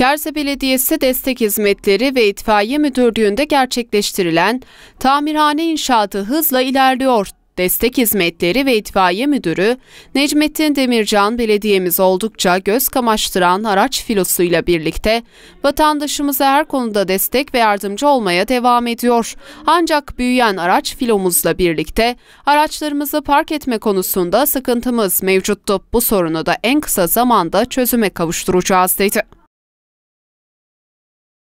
Gerze Belediyesi Destek Hizmetleri ve İtfaiye Müdürlüğü'nde gerçekleştirilen tamirhane inşaatı hızla ilerliyor Destek Hizmetleri ve İtfaiye Müdürü Necmettin Demircan belediyemiz oldukça göz kamaştıran araç filosuyla birlikte vatandaşımıza her konuda destek ve yardımcı olmaya devam ediyor. Ancak büyüyen araç filomuzla birlikte araçlarımızı park etme konusunda sıkıntımız mevcuttu. Bu sorunu da en kısa zamanda çözüme kavuşturacağız dedi.